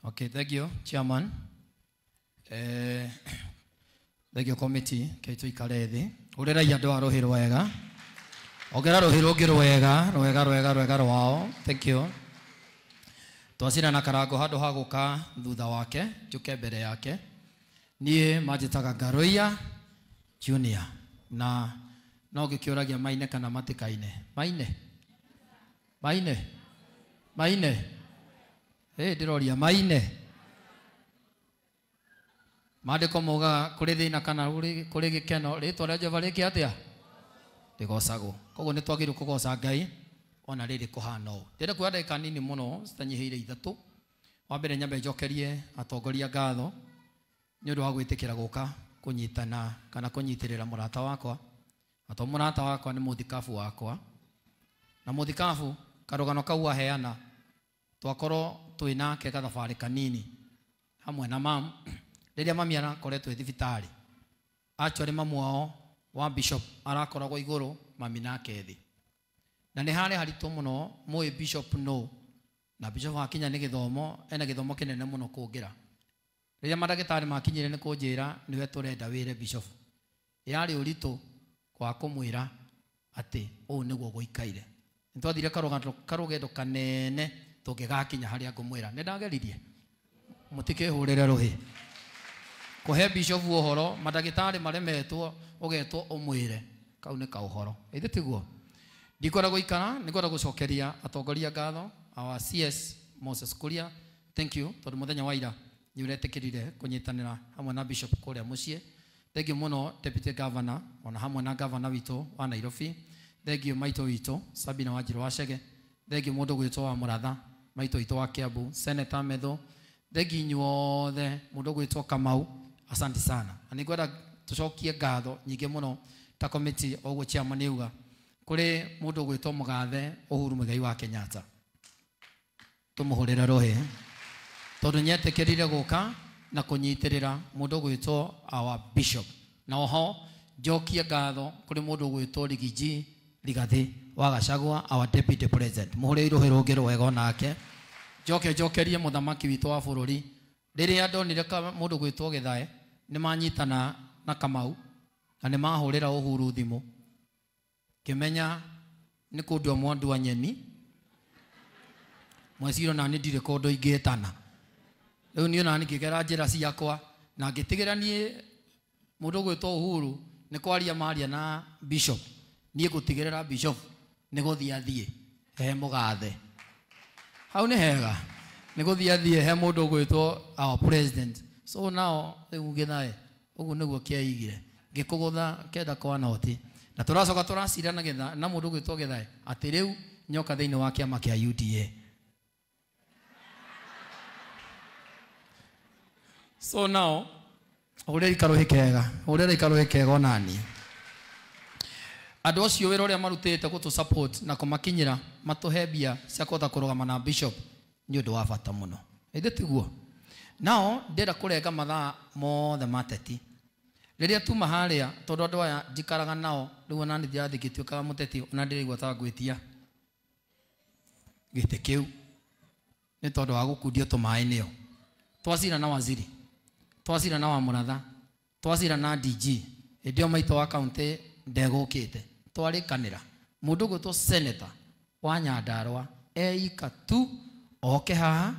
Okay, thank you, Chairman. Eh, thank you, committee. Kaitu ikare thi. Urera ya ndwa rohi rwega. Ogera rohi rogi rwega, rwega rwega rwega rwao. Thank you. Twacira na karango handu ha guka thutha wake, njuke mbere yake. Niĩ manjĩtaga Ngaruiya Junior na no ngĩkĩũragia maine kana matikaine. Maine. Maine. Maine. maine ndä roria maine mandäko maugaga kå rä thä na kana kå rä gä keno rä twa rä a jehova rä kä atä a rä gocagwo koguo nä twagä rä goca ngai ona rä rä kå hana å ndä rä kuoya ndagä ka må no citanyihä ire ithatå wa mbere nyambe njokerie atongoria ngatho nä å ndå wa gwä tä kä ra gå ka kå nyitana kana kå nyitä rä ra må rata wakwa na må rata wakwa nä må thikabu wakwa na må thikabu karå gano kau aheana twakorwo twi nake gathabarä kanini hamwe na mam rä rä a mami arakoretwo thibitarä actually mamu wao wa bishop arakoragwo igå mami nake thä na nä harä haritå må no må bishop no na bishop akinya nä gä thomo ena gä thomo kä nene må no kå ngä ra rä rä a mandagä tarä makinyä re nä kå njä ra nä we tå renda wä re bishop ä rarä å ritå kwa kå mwä ra atä å yå nä guo gå ikaire nä twathire karå gendo kanene tungigakinya haria ngumwira nindageririe mutikihurire ruhi kuhe bishop uhoro madagitari maremetwo ugetwo umwire kau ni kauhoro ithi tiguo ndikwenda guikara ndikwenda gucokeria atongoria ngatho our cs moses kuria thank you tondu muthenya wa ira ni uretikirire kunyitanira hamwe na bishop kuria mucii thank you muno deputy governor ona hamwe na governor wito wa nairobi thank you maito wito sabina wanjiru wacege thengi må ndå gwä wa muratha maito ito wa kä ambu seneta metho thengi inyuothe må ndå gwä two kamau asanti sana na nä ngwenda tå cokie ngatho nyingä må no ta komiti oguo ciama nä uga kå rä må ndå gwä two må gathe å huru wa kenyatta tå rohe tondå nyetä kä rire na kå nyitä rä ra må bishop na oho njokie ngatho kå rä må ndå gwä wa gacagua our deputy president muhure iruhe rungi rwega nake njoke njokerie muthamaki witå wa bå rå ri rä rä a ndonire må ndå gwä two gä thae nä manyitana na kamau na nä mahå rä ra å huru thimå kä menya nä kå ndua mwandua nyeni mweciro na nä ndirä kå ndå ingä tana rä u niä ona nä ngä gera njä ra ciakwa na ngä tä gä ra niä må ndå gwä two å huru nä kwaria maria na bishop niä ngå tigä rä ra bishop nä gå thiä athiä he må gathe hau nä hega nä gå thiä athiä he må ndå gwä two our so nao rä u ngä naä å guo nä guo kä eigire ngä kå gå tha kenda kwanoti na tå racoka tå racira na må ndå gwä two gethaä atä rä u nyoka thä inä wa kä ama kä a uda so nao å rä a ikarå hä kega å rä a ikarå hä kega onaniä andå acio wä ra å rä a marutä te gå tå na kå makinyä ra matå mbia cia kå hota kå rå na bishop nä å ndå wa bata må no ä tiguo nao ndä kå renga mathaa mothe mateti rä rä a tuma harä a tondå andå aya njikaraga nao rä u onani ndirathiä gä tuä kaga må teti ona ndä rä igua ta ngwä tia gä tä kä u nä tondå wa gå kundio tå maä nä o twacira na waziri twacira na wa må ratha twacira na dg hä ndä ä yo maitå wa kauntä ndegå kä te twarikanira mundu gwitwo seneta wa nyandarwa eika tu oke haha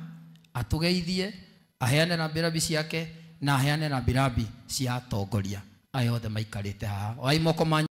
atugeithie aheane na mbirabi ciake na aheane na mbirabi cia atongoria ayothe othe maikarĩte haha waimoko